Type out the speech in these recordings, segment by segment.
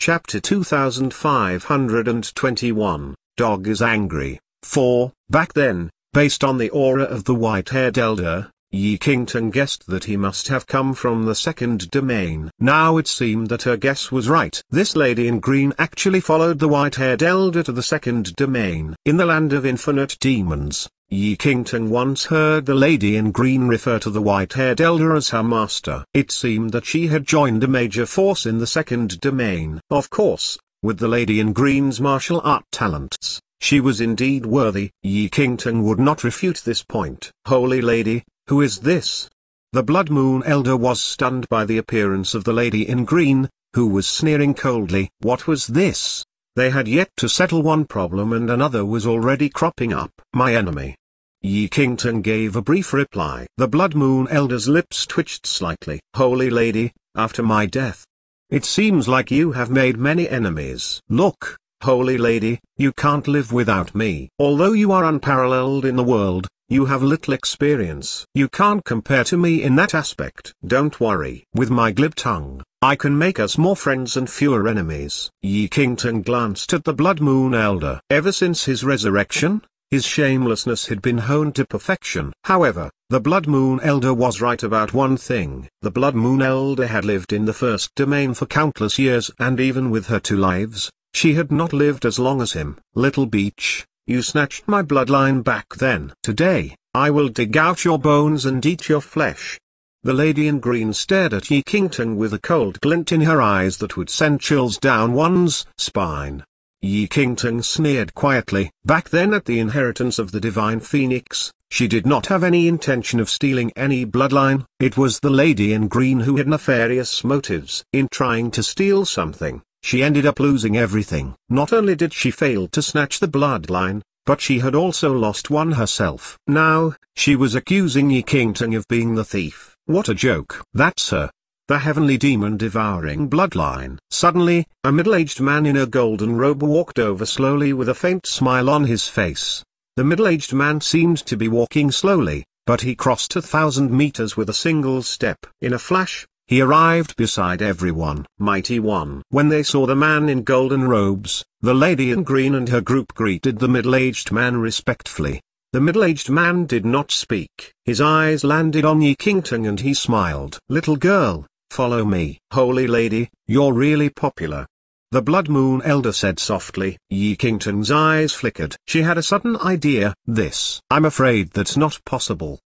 Chapter 2521, Dog is Angry, 4, Back then, based on the aura of the white-haired elder, Yi Kington guessed that he must have come from the second domain. Now it seemed that her guess was right. This lady in green actually followed the white-haired elder to the second domain. In the land of infinite demons, Yi Kington once heard the lady in green refer to the white-haired elder as her master. It seemed that she had joined a major force in the second domain. Of course, with the lady in green's martial art talents, she was indeed worthy. Yi Kington would not refute this point. Holy lady, who is this? The Blood Moon Elder was stunned by the appearance of the lady in green, who was sneering coldly. What was this? They had yet to settle one problem and another was already cropping up. My enemy. Yi Kington gave a brief reply. The Blood Moon Elder's lips twitched slightly. Holy Lady, after my death. It seems like you have made many enemies. Look, Holy lady, you can't live without me. Although you are unparalleled in the world, you have little experience. You can't compare to me in that aspect. Don't worry. With my glib tongue, I can make us more friends and fewer enemies. Yi Kington glanced at the Blood Moon Elder. Ever since his resurrection, his shamelessness had been honed to perfection. However, the Blood Moon Elder was right about one thing. The Blood Moon Elder had lived in the First Domain for countless years and even with her two lives, she had not lived as long as him. Little Beach, you snatched my bloodline back then. Today, I will dig out your bones and eat your flesh. The lady in green stared at Yi Kington with a cold glint in her eyes that would send chills down one's spine. Yi Kington sneered quietly. Back then at the inheritance of the divine phoenix, she did not have any intention of stealing any bloodline, it was the lady in green who had nefarious motives in trying to steal something. She ended up losing everything. Not only did she fail to snatch the bloodline, but she had also lost one herself. Now, she was accusing Yi Kington of being the thief. What a joke. That's her. The heavenly demon devouring bloodline. Suddenly, a middle-aged man in a golden robe walked over slowly with a faint smile on his face. The middle-aged man seemed to be walking slowly, but he crossed a thousand meters with a single step. In a flash, he arrived beside everyone, Mighty One. When they saw the man in golden robes, the lady in green and her group greeted the middle-aged man respectfully. The middle-aged man did not speak. His eyes landed on Yi Qingtong and he smiled. Little girl, follow me. Holy lady, you're really popular. The Blood Moon Elder said softly. Yi Qingtong's eyes flickered. She had a sudden idea, this. I'm afraid that's not possible.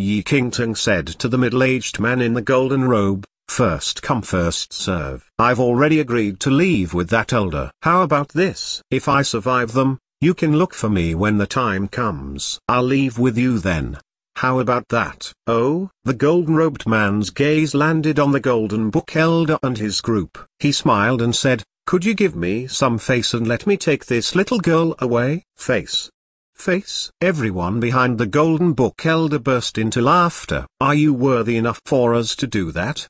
Yi Qingtang said to the middle-aged man in the golden robe, First come first serve. I've already agreed to leave with that elder. How about this? If I survive them, you can look for me when the time comes. I'll leave with you then. How about that? Oh, the golden-robed man's gaze landed on the golden book elder and his group. He smiled and said, could you give me some face and let me take this little girl away? Face face. Everyone behind the Golden Book Elder burst into laughter. Are you worthy enough for us to do that?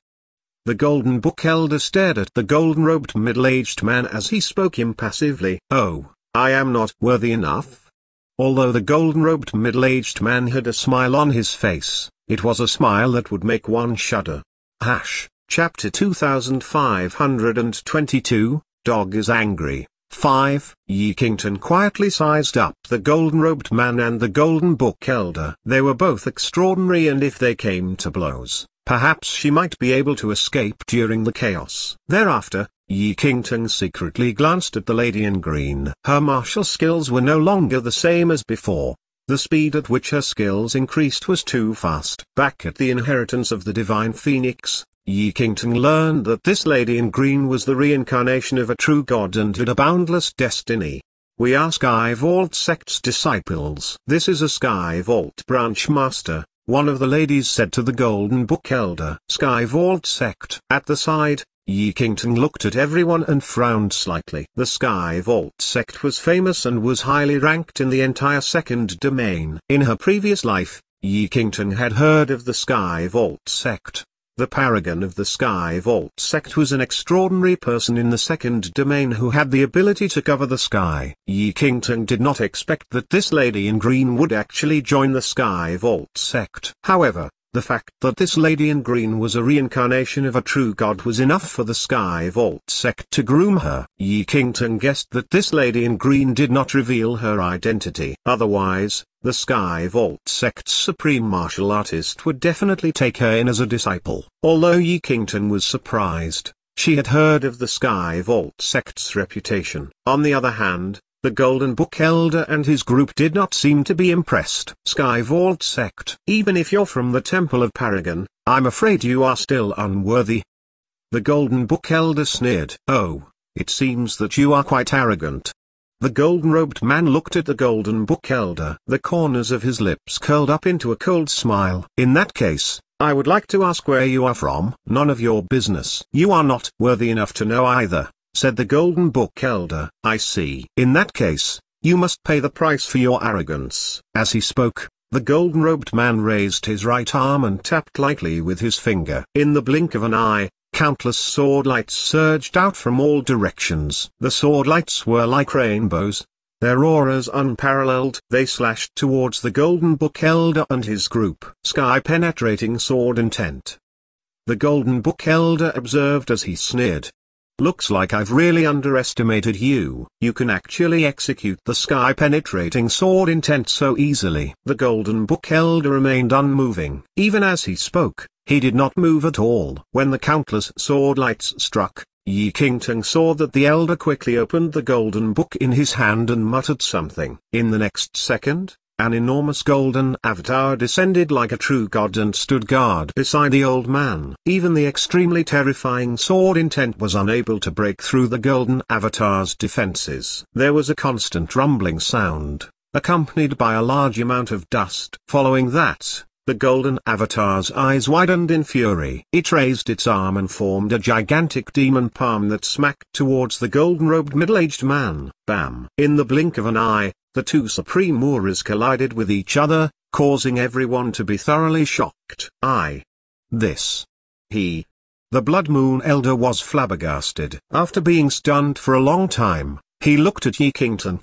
The Golden Book Elder stared at the golden-robed middle-aged man as he spoke impassively. Oh, I am not worthy enough? Although the golden-robed middle-aged man had a smile on his face, it was a smile that would make one shudder. Hash, chapter 2522, Dog is angry. 5. Yi Kington quietly sized up the golden-robed man and the golden book elder. They were both extraordinary and if they came to blows, perhaps she might be able to escape during the chaos. Thereafter, Yi Kington secretly glanced at the lady in green. Her martial skills were no longer the same as before. The speed at which her skills increased was too fast. Back at the inheritance of the Divine Phoenix, Kington learned that this lady in green was the reincarnation of a true god and had a boundless destiny. We ask Sky Vault sect's disciples. This is a Sky Vault branch master, one of the ladies said to the Golden Book Elder. Sky Vault sect. At the side, Kington looked at everyone and frowned slightly. The Sky Vault sect was famous and was highly ranked in the entire second domain. In her previous life, Kington had heard of the Sky Vault sect. The paragon of the Sky Vault sect was an extraordinary person in the second domain who had the ability to cover the sky. Yi Kington did not expect that this lady in green would actually join the Sky Vault sect. However, the fact that this lady in green was a reincarnation of a true god was enough for the Sky Vault sect to groom her. Yi Kington guessed that this lady in green did not reveal her identity. Otherwise, the Sky Vault sect's supreme martial artist would definitely take her in as a disciple. Although Yi Kington was surprised, she had heard of the Sky Vault sect's reputation. On the other hand, the Golden Book Elder and his group did not seem to be impressed. Skyvault sect. Even if you're from the Temple of Paragon, I'm afraid you are still unworthy. The Golden Book Elder sneered. Oh, it seems that you are quite arrogant. The golden-robed man looked at the Golden Book Elder. The corners of his lips curled up into a cold smile. In that case, I would like to ask where you are from. None of your business. You are not worthy enough to know either said the Golden Book Elder. I see. In that case, you must pay the price for your arrogance. As he spoke, the golden-robed man raised his right arm and tapped lightly with his finger. In the blink of an eye, countless sword lights surged out from all directions. The sword lights were like rainbows, their auras unparalleled. They slashed towards the Golden Book Elder and his group. Sky-penetrating sword intent. The Golden Book Elder observed as he sneered. Looks like I've really underestimated you. You can actually execute the sky-penetrating sword intent so easily. The golden book elder remained unmoving. Even as he spoke, he did not move at all. When the countless sword lights struck, Yi Qingtong saw that the elder quickly opened the golden book in his hand and muttered something. In the next second, an enormous golden avatar descended like a true god and stood guard beside the old man. Even the extremely terrifying sword intent was unable to break through the golden avatar's defenses. There was a constant rumbling sound, accompanied by a large amount of dust. Following that, the golden avatar's eyes widened in fury. It raised its arm and formed a gigantic demon palm that smacked towards the golden-robed middle-aged man. Bam! In the blink of an eye, the two supreme Muras collided with each other, causing everyone to be thoroughly shocked. I. This. He. The Blood Moon Elder was flabbergasted. After being stunned for a long time, he looked at Ye Kington.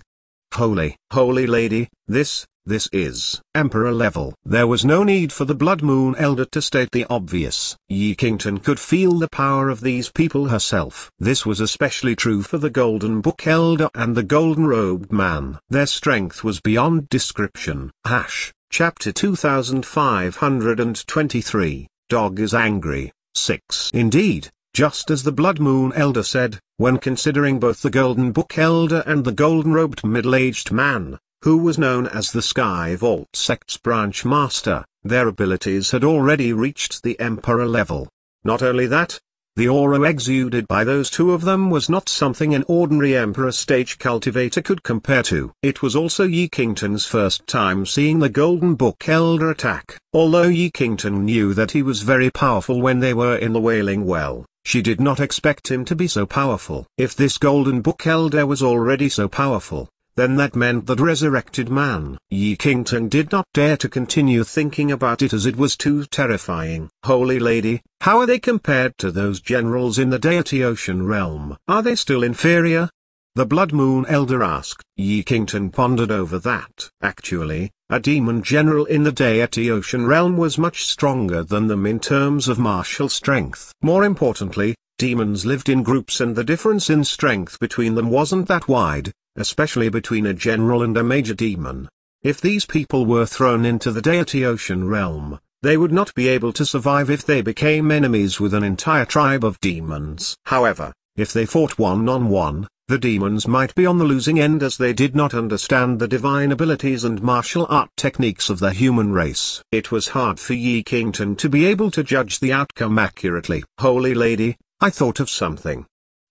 Holy, holy lady, this, this is emperor level. There was no need for the Blood Moon Elder to state the obvious. Yi Kington could feel the power of these people herself. This was especially true for the Golden Book Elder and the Golden Robed Man. Their strength was beyond description. Hash, chapter 2523. Dog is angry. 6. Indeed, just as the Blood Moon Elder said, when considering both the Golden Book Elder and the Golden Robed Middle-Aged Man, who was known as the Sky Vault Sect's branch master, their abilities had already reached the Emperor level. Not only that, the aura exuded by those two of them was not something an ordinary Emperor stage cultivator could compare to. It was also Yi Kington's first time seeing the Golden Book Elder attack. Although Yi Kington knew that he was very powerful when they were in the Wailing Well, she did not expect him to be so powerful. If this Golden Book Elder was already so powerful, then that meant that resurrected man. Yi Kington did not dare to continue thinking about it as it was too terrifying. Holy Lady, how are they compared to those generals in the deity ocean realm? Are they still inferior? The Blood Moon Elder asked. Yi Kington pondered over that. Actually, a demon general in the deity ocean realm was much stronger than them in terms of martial strength. More importantly, demons lived in groups and the difference in strength between them wasn't that wide, especially between a general and a major demon. If these people were thrown into the deity ocean realm, they would not be able to survive if they became enemies with an entire tribe of demons. However, if they fought one-on-one, -on -one, the demons might be on the losing end as they did not understand the divine abilities and martial art techniques of the human race. It was hard for Yi Kington to be able to judge the outcome accurately. Holy Lady, I thought of something.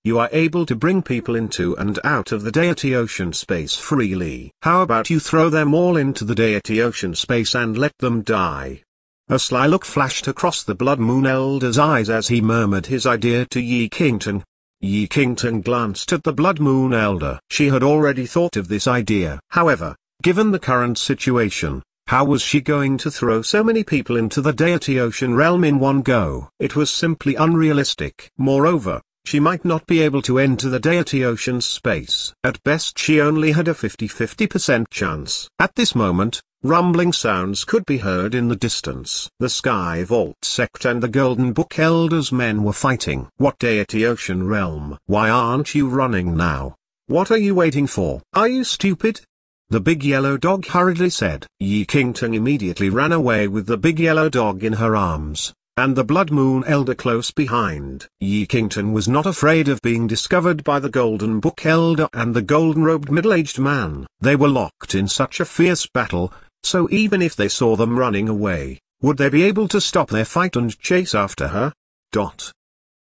You are able to bring people into and out of the deity ocean space freely. How about you throw them all into the deity ocean space and let them die? A sly look flashed across the Blood Moon Elder's eyes as he murmured his idea to Yi Kington. Yi Kington glanced at the Blood Moon Elder. She had already thought of this idea. However, given the current situation, how was she going to throw so many people into the deity ocean realm in one go? It was simply unrealistic. Moreover, she might not be able to enter the deity Ocean space. At best she only had a 50-50% chance. At this moment, rumbling sounds could be heard in the distance. The Sky Vault sect and the Golden Book Elders men were fighting. What deity ocean realm? Why aren't you running now? What are you waiting for? Are you stupid? The big yellow dog hurriedly said. Yi Kington immediately ran away with the big yellow dog in her arms and the Blood Moon Elder close behind. Yeekington was not afraid of being discovered by the Golden Book Elder and the golden-robed middle-aged man. They were locked in such a fierce battle, so even if they saw them running away, would they be able to stop their fight and chase after her? Dot.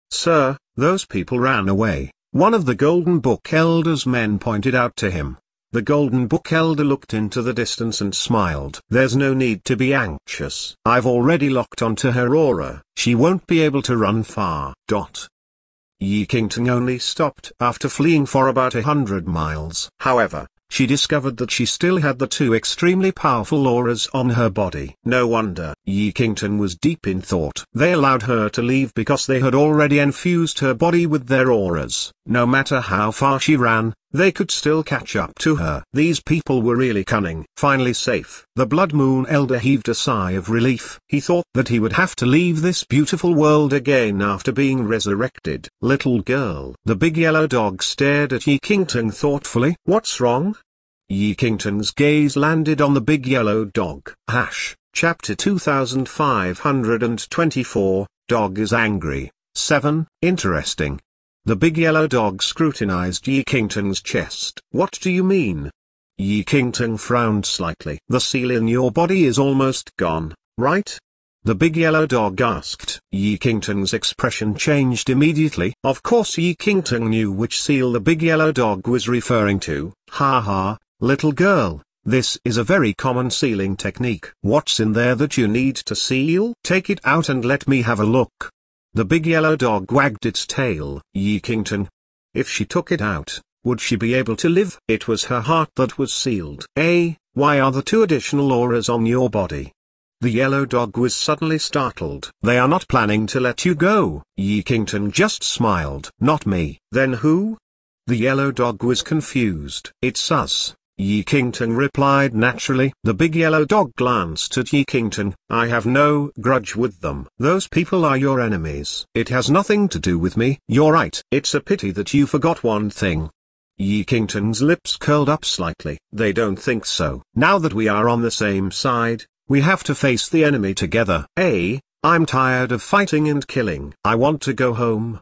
Sir, those people ran away, one of the Golden Book Elder's men pointed out to him. The Golden Book Elder looked into the distance and smiled. There's no need to be anxious. I've already locked onto her aura. She won't be able to run far. Dot. Yi Qingting only stopped after fleeing for about a hundred miles. However, she discovered that she still had the two extremely powerful auras on her body. No wonder Yi Kington was deep in thought. They allowed her to leave because they had already infused her body with their auras. No matter how far she ran, they could still catch up to her. These people were really cunning. Finally safe. The Blood Moon Elder heaved a sigh of relief. He thought that he would have to leave this beautiful world again after being resurrected. Little girl. The big yellow dog stared at Yi Kington thoughtfully. What's wrong? Yi Kington's gaze landed on the big yellow dog. Hash. Chapter 2524. Dog is angry. 7. Interesting. The big yellow dog scrutinized Yi Kington's chest. What do you mean? Yi Kington frowned slightly. The seal in your body is almost gone, right? The big yellow dog asked. Yi Kington's expression changed immediately. Of course Yi Kington knew which seal the big yellow dog was referring to. Ha ha, little girl, this is a very common sealing technique. What's in there that you need to seal? Take it out and let me have a look. The big yellow dog wagged its tail, Yeekington. If she took it out, would she be able to live? It was her heart that was sealed. Eh, why are the two additional auras on your body? The yellow dog was suddenly startled. They are not planning to let you go, Yeekington just smiled. Not me. Then who? The yellow dog was confused. It's us, Yi Kington replied naturally. The big yellow dog glanced at Yi Kington. I have no grudge with them. Those people are your enemies. It has nothing to do with me. You're right. It's a pity that you forgot one thing. Yi Kington's lips curled up slightly. They don't think so. Now that we are on the same side, we have to face the enemy together. A. I'm tired of fighting and killing. I want to go home.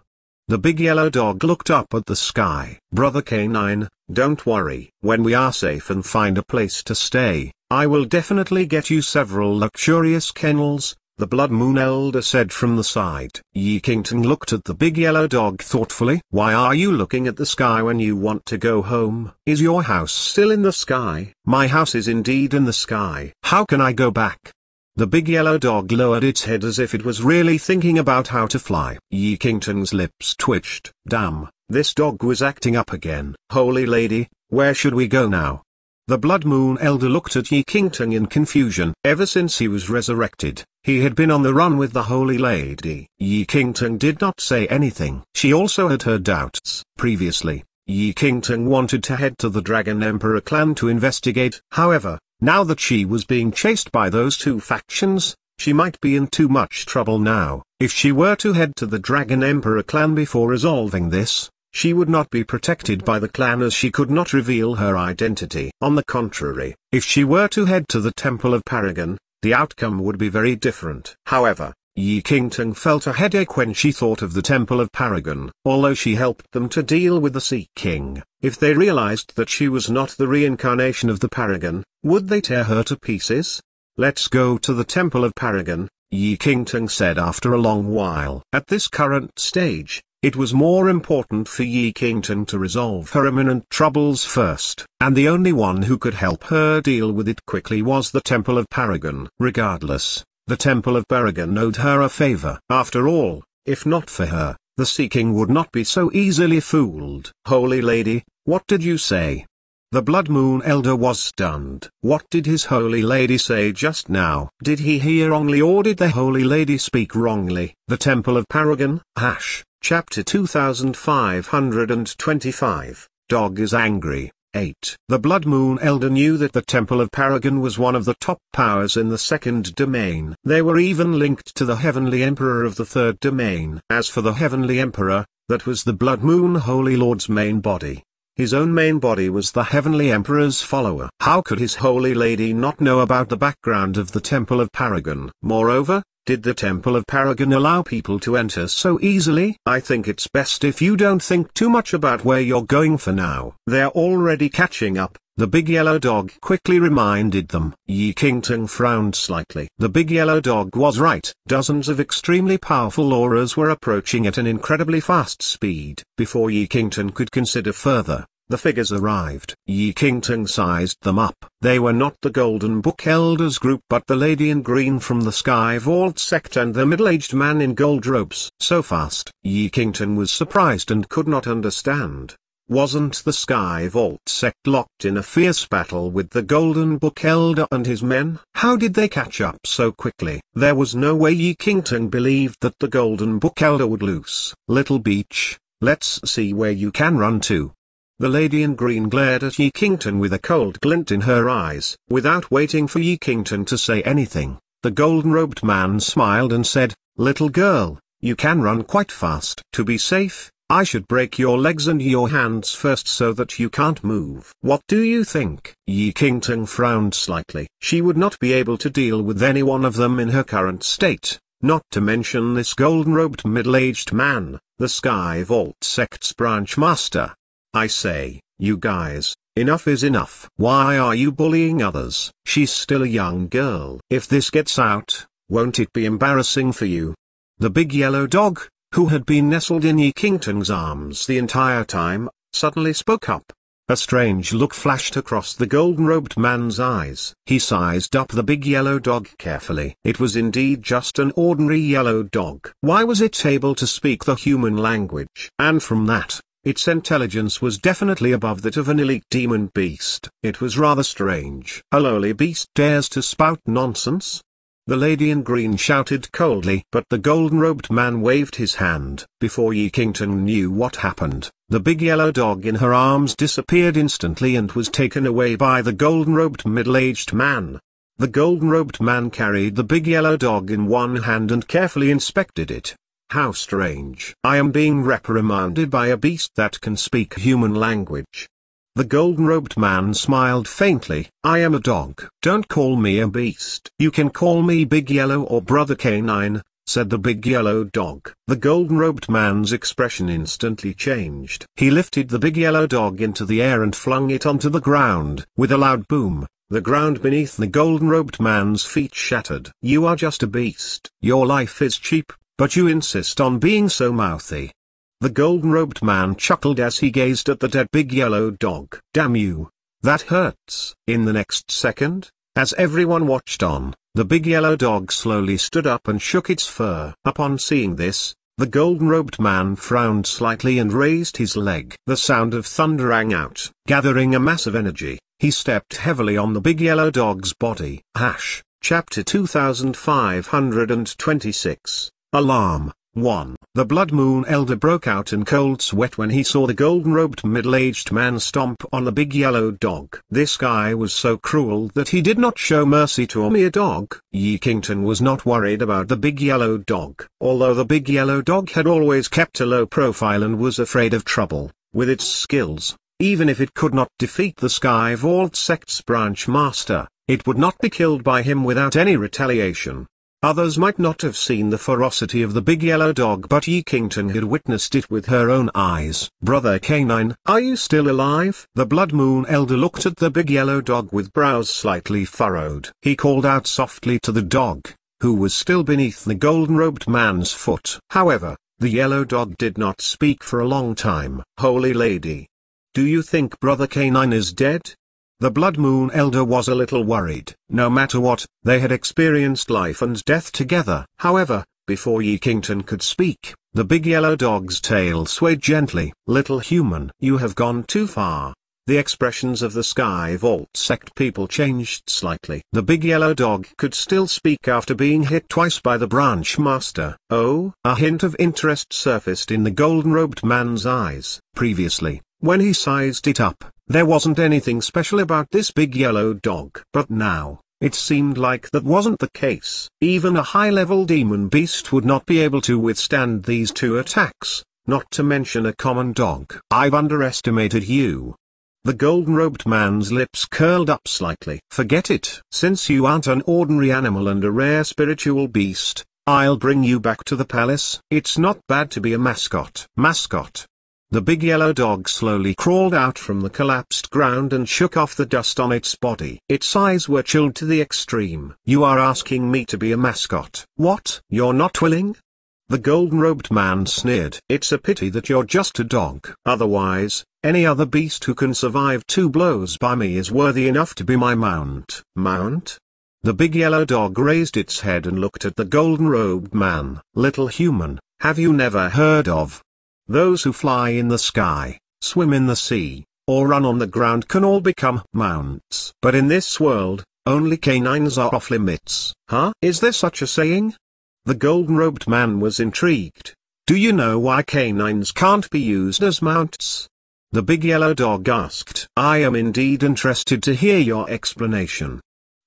The big yellow dog looked up at the sky. Brother Canine, don't worry, when we are safe and find a place to stay, I will definitely get you several luxurious kennels, the Blood Moon Elder said from the side. Yi Kington looked at the big yellow dog thoughtfully. Why are you looking at the sky when you want to go home? Is your house still in the sky? My house is indeed in the sky. How can I go back? The big yellow dog lowered its head as if it was really thinking about how to fly. Yi Kington's lips twitched. Damn, this dog was acting up again. Holy lady, where should we go now? The Blood Moon Elder looked at Yi Kingtong in confusion. Ever since he was resurrected, he had been on the run with the Holy Lady. Yi Kingtong did not say anything. She also had her doubts. Previously, Yi Kingtong wanted to head to the Dragon Emperor clan to investigate. However, now that she was being chased by those two factions, she might be in too much trouble now. If she were to head to the Dragon Emperor clan before resolving this, she would not be protected by the clan as she could not reveal her identity. On the contrary, if she were to head to the Temple of Paragon, the outcome would be very different. However, Yi Qingtang felt a headache when she thought of the Temple of Paragon, although she helped them to deal with the Sea King. If they realized that she was not the reincarnation of the Paragon, would they tear her to pieces? Let's go to the Temple of Paragon, Yi Qingtang said after a long while. At this current stage, it was more important for Yi Qingtang to resolve her imminent troubles first, and the only one who could help her deal with it quickly was the Temple of Paragon. Regardless, the Temple of Paragon owed her a favor. After all, if not for her, the Sea King would not be so easily fooled. Holy Lady, what did you say? The Blood Moon Elder was stunned. What did his Holy Lady say just now? Did he hear wrongly or did the Holy Lady speak wrongly? The Temple of Paragon, Hash, Chapter 2525. Dog is angry. 8. The Blood Moon Elder knew that the Temple of Paragon was one of the top powers in the Second Domain. They were even linked to the Heavenly Emperor of the Third Domain. As for the Heavenly Emperor, that was the Blood Moon Holy Lord's main body. His own main body was the heavenly emperor's follower. How could his holy lady not know about the background of the temple of Paragon? Moreover, did the Temple of Paragon allow people to enter so easily? I think it's best if you don't think too much about where you're going for now. They're already catching up, the big yellow dog quickly reminded them. Yi Qingtong frowned slightly. The big yellow dog was right. Dozens of extremely powerful auras were approaching at an incredibly fast speed. Before Yi Qingtong could consider further, the figures arrived. Yi Qingting sized them up. They were not the Golden Book Elders group but the lady in green from the Sky Vault sect and the middle-aged man in gold robes. So fast. Yi Qingting was surprised and could not understand. Wasn't the Sky Vault sect locked in a fierce battle with the Golden Book Elder and his men? How did they catch up so quickly? There was no way Yi Qingting believed that the Golden Book Elder would lose. Little Beach, let's see where you can run to. The lady in green glared at Yi Kington with a cold glint in her eyes. Without waiting for Yi Kington to say anything, the golden-robed man smiled and said, Little girl, you can run quite fast. To be safe, I should break your legs and your hands first so that you can't move. What do you think? Yi Kington frowned slightly. She would not be able to deal with any one of them in her current state, not to mention this golden-robed middle-aged man, the Sky Vault Sect's branch master. I say, you guys, enough is enough. Why are you bullying others? She's still a young girl. If this gets out, won't it be embarrassing for you? The big yellow dog, who had been nestled in E. Kington's arms the entire time, suddenly spoke up. A strange look flashed across the golden-robed man's eyes. He sized up the big yellow dog carefully. It was indeed just an ordinary yellow dog. Why was it able to speak the human language? And from that, its intelligence was definitely above that of an elite demon beast. It was rather strange. A lowly beast dares to spout nonsense? The lady in green shouted coldly, but the golden-robed man waved his hand. Before Yi Kington knew what happened, the big yellow dog in her arms disappeared instantly and was taken away by the golden-robed middle-aged man. The golden-robed man carried the big yellow dog in one hand and carefully inspected it. How strange. I am being reprimanded by a beast that can speak human language. The golden-robed man smiled faintly. I am a dog. Don't call me a beast. You can call me Big Yellow or Brother Canine, said the big yellow dog. The golden-robed man's expression instantly changed. He lifted the big yellow dog into the air and flung it onto the ground. With a loud boom, the ground beneath the golden-robed man's feet shattered. You are just a beast. Your life is cheap, but you insist on being so mouthy. The golden-robed man chuckled as he gazed at the dead big yellow dog. Damn you. That hurts. In the next second, as everyone watched on, the big yellow dog slowly stood up and shook its fur. Upon seeing this, the golden-robed man frowned slightly and raised his leg. The sound of thunder rang out. Gathering a mass of energy, he stepped heavily on the big yellow dog's body. Hash, chapter 2526. Alarm, 1. The Blood Moon Elder broke out in cold sweat when he saw the golden-robed middle-aged man stomp on the big yellow dog. This guy was so cruel that he did not show mercy to a mere dog. Yi Kington was not worried about the big yellow dog. Although the big yellow dog had always kept a low profile and was afraid of trouble, with its skills, even if it could not defeat the Sky Vault Sect's branch master, it would not be killed by him without any retaliation. Others might not have seen the ferocity of the big yellow dog but Yeekington had witnessed it with her own eyes. Brother Canine, are you still alive? The Blood Moon Elder looked at the big yellow dog with brows slightly furrowed. He called out softly to the dog, who was still beneath the golden-robed man's foot. However, the yellow dog did not speak for a long time. Holy Lady! Do you think Brother Canine is dead? The Blood Moon Elder was a little worried. No matter what, they had experienced life and death together. However, before Ye Kington could speak, the big yellow dog's tail swayed gently. Little human, you have gone too far. The expressions of the Sky Vault sect people changed slightly. The big yellow dog could still speak after being hit twice by the branch master. Oh, a hint of interest surfaced in the golden-robed man's eyes. Previously, when he sized it up, there wasn't anything special about this big yellow dog. But now, it seemed like that wasn't the case. Even a high-level demon beast would not be able to withstand these two attacks, not to mention a common dog. I've underestimated you. The golden-robed man's lips curled up slightly. Forget it. Since you aren't an ordinary animal and a rare spiritual beast, I'll bring you back to the palace. It's not bad to be a mascot. Mascot. The big yellow dog slowly crawled out from the collapsed ground and shook off the dust on its body. Its eyes were chilled to the extreme. You are asking me to be a mascot. What? You're not willing? The golden-robed man sneered. It's a pity that you're just a dog. Otherwise, any other beast who can survive two blows by me is worthy enough to be my mount. Mount? The big yellow dog raised its head and looked at the golden-robed man. Little human, have you never heard of, those who fly in the sky, swim in the sea, or run on the ground can all become mounts. But in this world, only canines are off limits. Huh? Is there such a saying? The golden-robed man was intrigued. Do you know why canines can't be used as mounts? The big yellow dog asked. I am indeed interested to hear your explanation.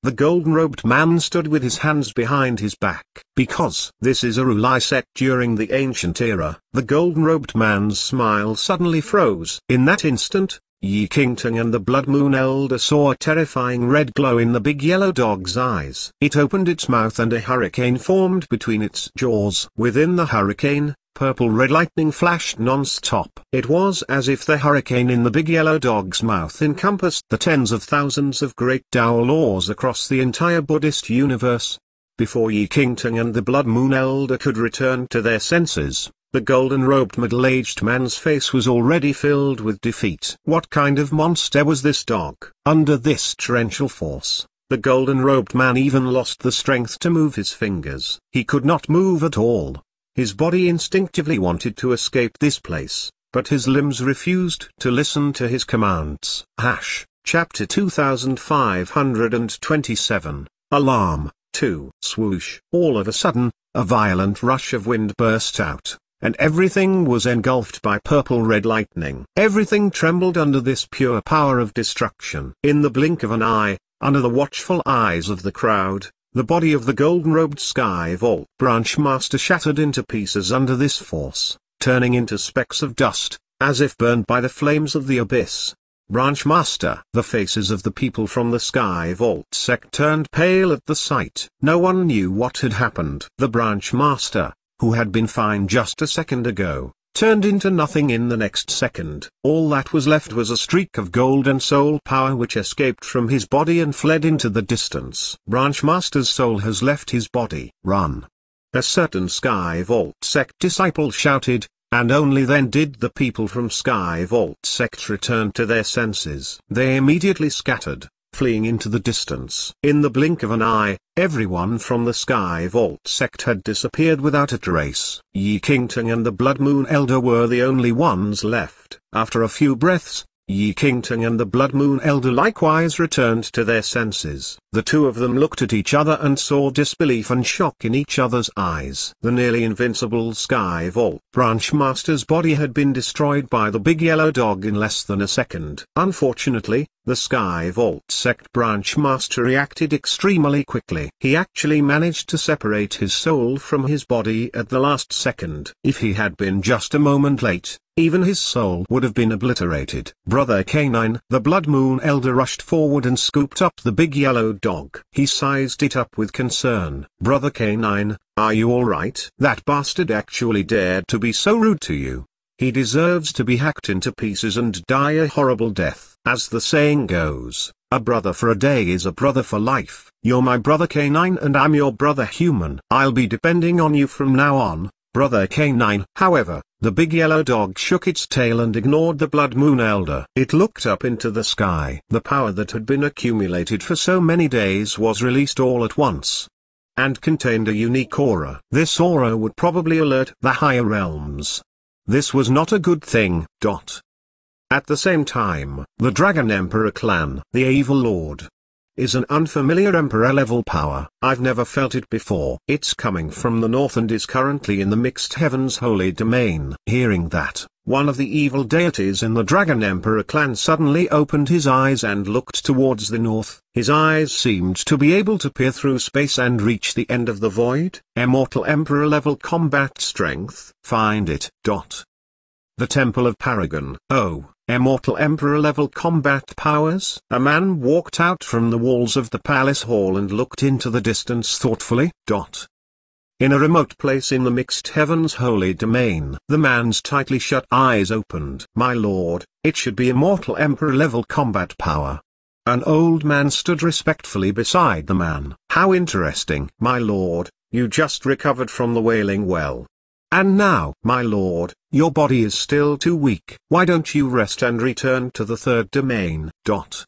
The golden-robed man stood with his hands behind his back. Because this is a rule I set during the ancient era, the golden-robed man's smile suddenly froze. In that instant, Yi Kingtong and the Blood Moon Elder saw a terrifying red glow in the big yellow dog's eyes. It opened its mouth and a hurricane formed between its jaws. Within the hurricane, Purple red lightning flashed non-stop. It was as if the hurricane in the big yellow dog's mouth encompassed the tens of thousands of great Dao laws across the entire Buddhist universe. Before Yi King Tung and the Blood Moon Elder could return to their senses, the golden-robed middle-aged man's face was already filled with defeat. What kind of monster was this dog? Under this torrential force, the golden-robed man even lost the strength to move his fingers. He could not move at all. His body instinctively wanted to escape this place, but his limbs refused to listen to his commands. Hash, chapter 2527, alarm, 2. Swoosh. All of a sudden, a violent rush of wind burst out, and everything was engulfed by purple-red lightning. Everything trembled under this pure power of destruction. In the blink of an eye, under the watchful eyes of the crowd, the body of the golden-robed Sky Vault branch master shattered into pieces under this force, turning into specks of dust, as if burned by the flames of the abyss. Branch master. The faces of the people from the Sky Vault sect turned pale at the sight. No one knew what had happened. The branch master, who had been fine just a second ago, turned into nothing in the next second. All that was left was a streak of golden soul power which escaped from his body and fled into the distance. Branchmaster's soul has left his body. Run. A certain Sky Vault sect disciple shouted, and only then did the people from Sky Vault sect return to their senses. They immediately scattered fleeing into the distance. In the blink of an eye, everyone from the Sky Vault sect had disappeared without a trace. Yi Kingtong and the Blood Moon Elder were the only ones left. After a few breaths, Yi Kingtong and the Blood Moon Elder likewise returned to their senses. The two of them looked at each other and saw disbelief and shock in each other's eyes. The nearly invincible Sky Vault Branch Master's body had been destroyed by the big yellow dog in less than a second. Unfortunately, the Sky Vault sect branch master reacted extremely quickly. He actually managed to separate his soul from his body at the last second. If he had been just a moment late, even his soul would have been obliterated. Brother Canine, the Blood Moon Elder rushed forward and scooped up the big yellow dog. He sized it up with concern. Brother Canine, are you alright? That bastard actually dared to be so rude to you. He deserves to be hacked into pieces and die a horrible death. As the saying goes, a brother for a day is a brother for life. You're my brother canine and I'm your brother human. I'll be depending on you from now on, brother canine. However, the big yellow dog shook its tail and ignored the blood moon elder. It looked up into the sky. The power that had been accumulated for so many days was released all at once. And contained a unique aura. This aura would probably alert the higher realms. This was not a good thing. Dot. At the same time, the Dragon Emperor clan, the Evil Lord, is an unfamiliar Emperor-level power, I've never felt it before. It's coming from the north and is currently in the Mixed Heavens Holy Domain. Hearing that, one of the evil deities in the Dragon Emperor clan suddenly opened his eyes and looked towards the north. His eyes seemed to be able to peer through space and reach the end of the void. Immortal Emperor level combat strength. Find it. Dot. The Temple of Paragon. Oh, Immortal Emperor level combat powers? A man walked out from the walls of the palace hall and looked into the distance thoughtfully. Dot. In a remote place in the mixed heavens holy domain, the man's tightly shut eyes opened. My lord, it should be Immortal Emperor level combat power. An old man stood respectfully beside the man. How interesting. My lord, you just recovered from the Wailing Well. And now, my lord, your body is still too weak. Why don't you rest and return to the third domain? Dot.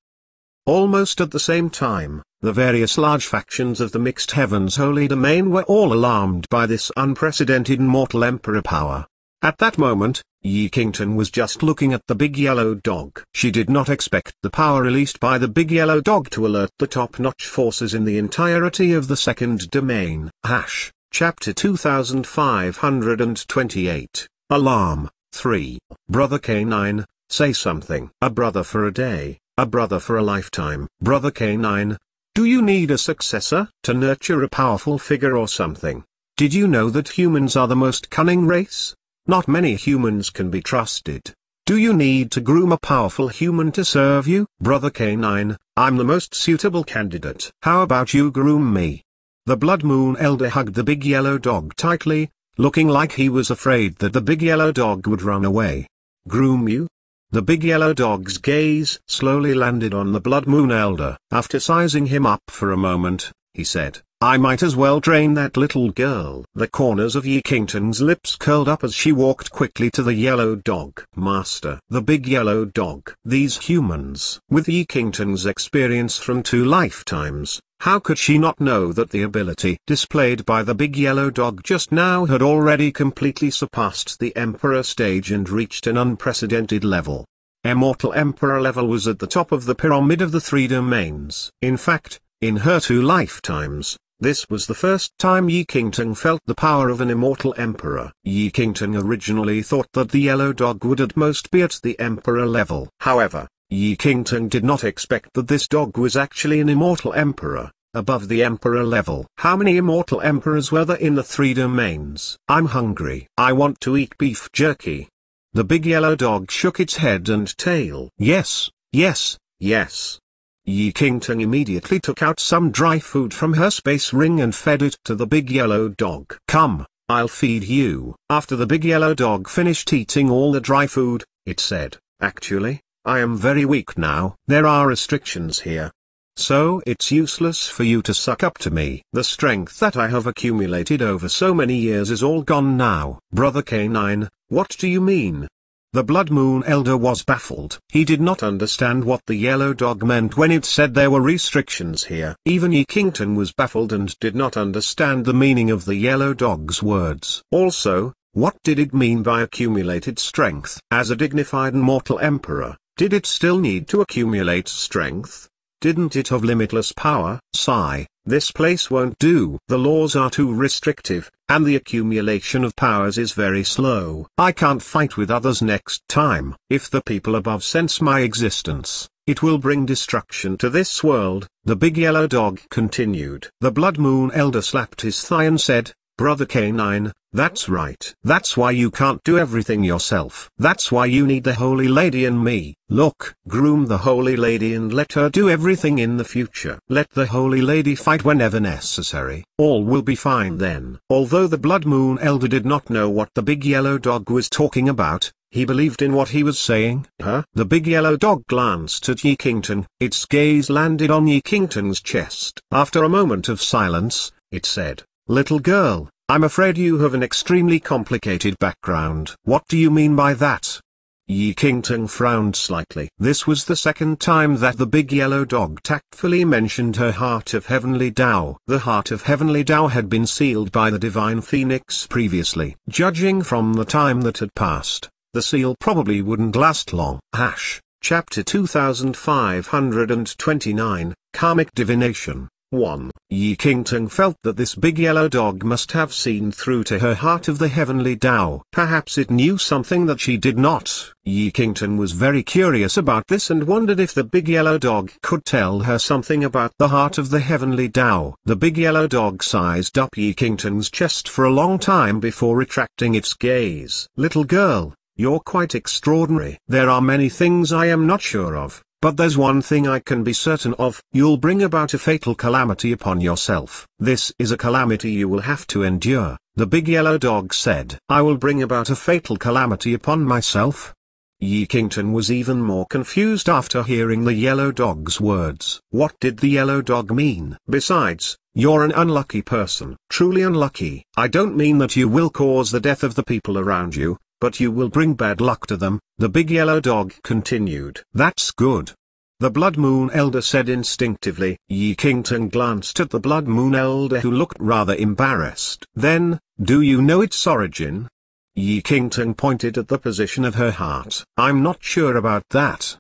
Almost at the same time, the various large factions of the Mixed Heavens Holy Domain were all alarmed by this unprecedented mortal emperor power. At that moment, Yi Kington was just looking at the big yellow dog. She did not expect the power released by the big yellow dog to alert the top-notch forces in the entirety of the second domain. Hash. Chapter 2528, Alarm, 3, Brother K9, say something. A brother for a day, a brother for a lifetime. Brother K9, do you need a successor to nurture a powerful figure or something? Did you know that humans are the most cunning race? Not many humans can be trusted. Do you need to groom a powerful human to serve you? Brother K9, I'm the most suitable candidate. How about you groom me? The blood moon elder hugged the big yellow dog tightly, looking like he was afraid that the big yellow dog would run away. Groom you? The big yellow dog's gaze slowly landed on the blood moon elder. After sizing him up for a moment, he said, I might as well train that little girl. The corners of Ye Kington's lips curled up as she walked quickly to the yellow dog. Master. The big yellow dog. These humans. With Ye Kington's experience from two lifetimes, how could she not know that the ability displayed by the big yellow dog just now had already completely surpassed the Emperor stage and reached an unprecedented level? Immortal Emperor level was at the top of the pyramid of the three domains. In fact, in her two lifetimes, this was the first time Yi Qingtong felt the power of an immortal emperor. Yi Qingtong originally thought that the yellow dog would at most be at the emperor level. However, Yi Qingtang did not expect that this dog was actually an immortal emperor, above the emperor level. How many immortal emperors were there in the three domains? I'm hungry. I want to eat beef jerky. The big yellow dog shook its head and tail. Yes, yes, yes. Yi Qingtang immediately took out some dry food from her space ring and fed it to the big yellow dog. Come, I'll feed you. After the big yellow dog finished eating all the dry food, it said, actually, I am very weak now. There are restrictions here. So it's useless for you to suck up to me. The strength that I have accumulated over so many years is all gone now. Brother Canine, what do you mean? The Blood Moon Elder was baffled. He did not understand what the yellow dog meant when it said there were restrictions here. Even E. Kington was baffled and did not understand the meaning of the yellow dog's words. Also, what did it mean by accumulated strength? As a dignified and mortal emperor, did it still need to accumulate strength? Didn't it have limitless power? Sigh, this place won't do. The laws are too restrictive, and the accumulation of powers is very slow. I can't fight with others next time. If the people above sense my existence, it will bring destruction to this world, the big yellow dog continued. The blood moon elder slapped his thigh and said, Brother Canine, that's right. That's why you can't do everything yourself. That's why you need the Holy Lady and me. Look, groom the Holy Lady and let her do everything in the future. Let the Holy Lady fight whenever necessary. All will be fine then. Although the Blood Moon Elder did not know what the big yellow dog was talking about, he believed in what he was saying. Huh? The big yellow dog glanced at Ye Kington. Its gaze landed on Ye Kington's chest. After a moment of silence, it said, Little girl, I'm afraid you have an extremely complicated background. What do you mean by that? Yi Qingtong frowned slightly. This was the second time that the big yellow dog tactfully mentioned her Heart of Heavenly Tao. The Heart of Heavenly Tao had been sealed by the Divine Phoenix previously. Judging from the time that had passed, the seal probably wouldn't last long. Hash, Chapter 2529, Karmic Divination 1. Yi Qingtong felt that this big yellow dog must have seen through to her heart of the heavenly Tao. Perhaps it knew something that she did not. Yi Qingtong was very curious about this and wondered if the big yellow dog could tell her something about the heart of the heavenly Tao. The big yellow dog sized up Yi Qingtong's chest for a long time before retracting its gaze. Little girl, you're quite extraordinary. There are many things I am not sure of. But there's one thing I can be certain of, you'll bring about a fatal calamity upon yourself. This is a calamity you will have to endure, the big yellow dog said. I will bring about a fatal calamity upon myself? Yi Kington was even more confused after hearing the yellow dog's words. What did the yellow dog mean? Besides, you're an unlucky person. Truly unlucky. I don't mean that you will cause the death of the people around you, but you will bring bad luck to them, the big yellow dog continued. That's good. The Blood Moon Elder said instinctively. Yi Kington glanced at the Blood Moon Elder who looked rather embarrassed. Then, do you know its origin? Yi Kington pointed at the position of her heart. I'm not sure about that.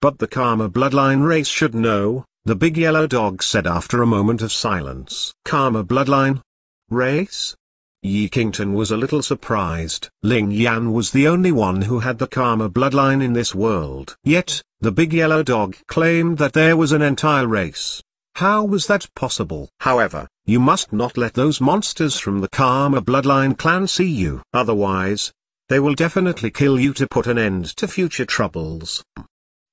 But the Karma bloodline race should know, the big yellow dog said after a moment of silence. Karma bloodline? Race? Yi Kington was a little surprised. Ling Yan was the only one who had the karma bloodline in this world. Yet, the big yellow dog claimed that there was an entire race. How was that possible? However, you must not let those monsters from the karma bloodline clan see you. Otherwise, they will definitely kill you to put an end to future troubles.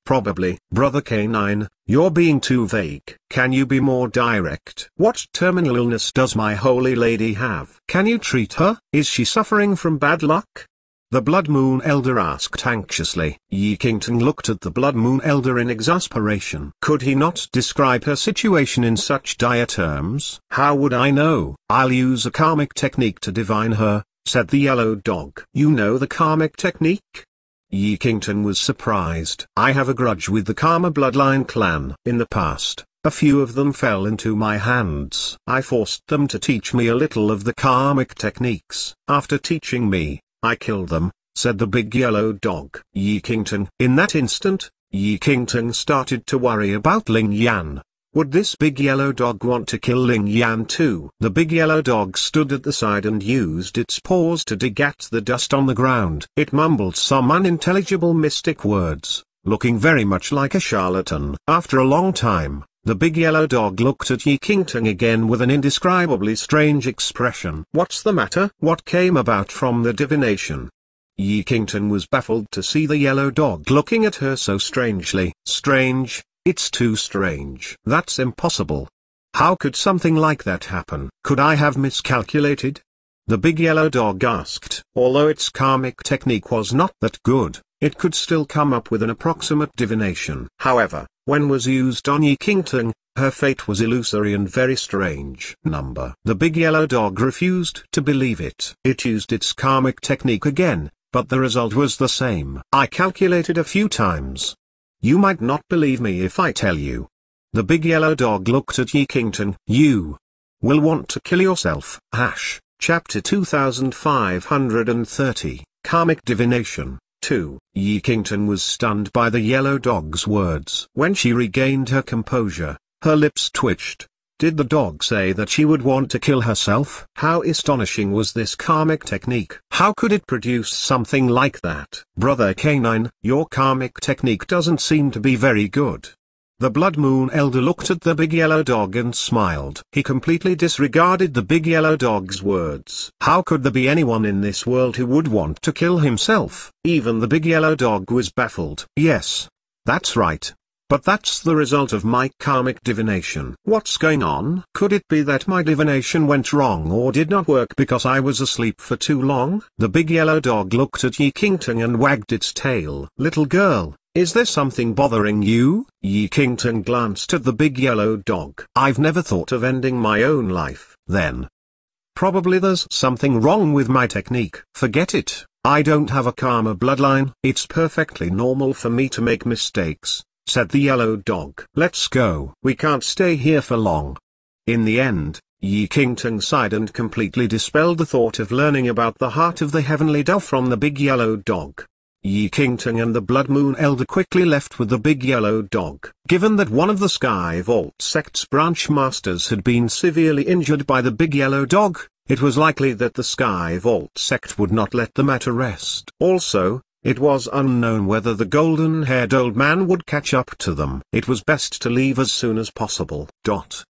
Probably. Brother Canine, you're being too vague. Can you be more direct? What terminal illness does my holy lady have? Can you treat her? Is she suffering from bad luck? The Blood Moon Elder asked anxiously. Yi Kington looked at the Blood Moon Elder in exasperation. Could he not describe her situation in such dire terms? How would I know? I'll use a karmic technique to divine her, said the yellow dog. You know the karmic technique? Yeekington was surprised. I have a grudge with the Karma bloodline clan. In the past, a few of them fell into my hands. I forced them to teach me a little of the karmic techniques. After teaching me, I killed them, said the big yellow dog. Yeekington. In that instant, Yeekington started to worry about Ling Yan. Would this big yellow dog want to kill Ling Yan too? The big yellow dog stood at the side and used its paws to dig at the dust on the ground. It mumbled some unintelligible mystic words, looking very much like a charlatan. After a long time, the big yellow dog looked at Yi Qingtang again with an indescribably strange expression. What's the matter? What came about from the divination? Yi Qington was baffled to see the yellow dog looking at her so strangely. Strange, it's too strange. That's impossible. How could something like that happen? Could I have miscalculated? The big yellow dog asked. Although its karmic technique was not that good, it could still come up with an approximate divination. However, when was used on Yi Qingtong, her fate was illusory and very strange. Number. The big yellow dog refused to believe it. It used its karmic technique again, but the result was the same. I calculated a few times, you might not believe me if I tell you. The big yellow dog looked at Yi Kington. You will want to kill yourself. Hash, chapter 2530, Karmic Divination, 2. Yi Kington was stunned by the yellow dog's words. When she regained her composure, her lips twitched, did the dog say that she would want to kill herself? How astonishing was this karmic technique? How could it produce something like that? Brother Canine, your karmic technique doesn't seem to be very good. The Blood Moon Elder looked at the big yellow dog and smiled. He completely disregarded the big yellow dog's words. How could there be anyone in this world who would want to kill himself? Even the big yellow dog was baffled. Yes. That's right. But that's the result of my karmic divination. What's going on? Could it be that my divination went wrong or did not work because I was asleep for too long? The big yellow dog looked at Yi Kington and wagged its tail. Little girl, is there something bothering you? Yi Kington glanced at the big yellow dog. I've never thought of ending my own life. Then. Probably there's something wrong with my technique. Forget it. I don't have a karma bloodline. It's perfectly normal for me to make mistakes said the yellow dog. Let's go. We can't stay here for long. In the end, Yi Kington sighed and completely dispelled the thought of learning about the heart of the heavenly dove from the big yellow dog. Yi Kington and the Blood Moon Elder quickly left with the big yellow dog. Given that one of the Sky Vault sect's branch masters had been severely injured by the big yellow dog, it was likely that the Sky Vault sect would not let the matter rest. Also, it was unknown whether the golden-haired old man would catch up to them. It was best to leave as soon as possible. Dot.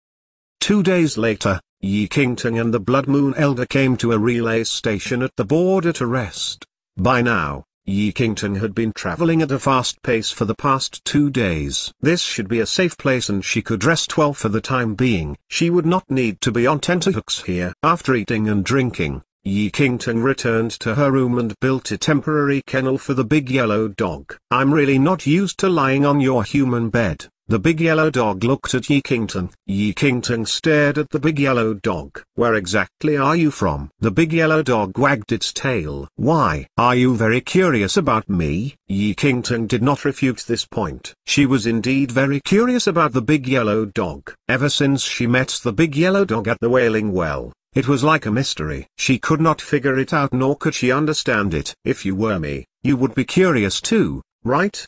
Two days later, Yi Kingting and the Blood Moon Elder came to a relay station at the border to rest. By now, Yi Kingting had been traveling at a fast pace for the past two days. This should be a safe place and she could rest well for the time being. She would not need to be on tenterhooks here. After eating and drinking, Yi Kington returned to her room and built a temporary kennel for the big yellow dog. I'm really not used to lying on your human bed. The big yellow dog looked at Yi Kington. Yi Kington stared at the big yellow dog. Where exactly are you from? The big yellow dog wagged its tail. Why? Are you very curious about me? Yi Kington did not refute this point. She was indeed very curious about the big yellow dog. Ever since she met the big yellow dog at the Wailing Well, it was like a mystery. She could not figure it out nor could she understand it. If you were me, you would be curious too, right?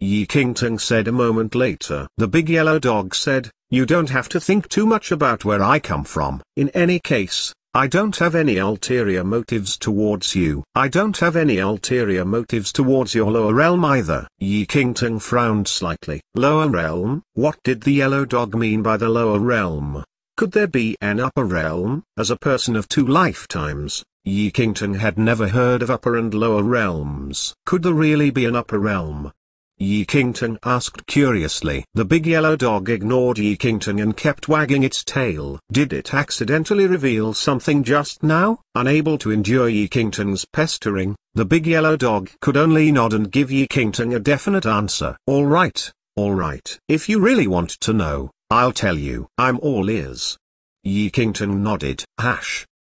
Yi Kingtong said a moment later. The big yellow dog said, You don't have to think too much about where I come from. In any case, I don't have any ulterior motives towards you. I don't have any ulterior motives towards your lower realm either. Yi Kingtong frowned slightly. Lower realm? What did the yellow dog mean by the lower realm? Could there be an upper realm? As a person of two lifetimes, Yi Kington had never heard of upper and lower realms. Could there really be an upper realm? Yi Kington asked curiously. The big yellow dog ignored Yi Kington and kept wagging its tail. Did it accidentally reveal something just now? Unable to endure Yi Kington's pestering, the big yellow dog could only nod and give Yi Kington a definite answer. Alright, alright. If you really want to know, I'll tell you, I'm all ears. Ye Kington nodded, hash.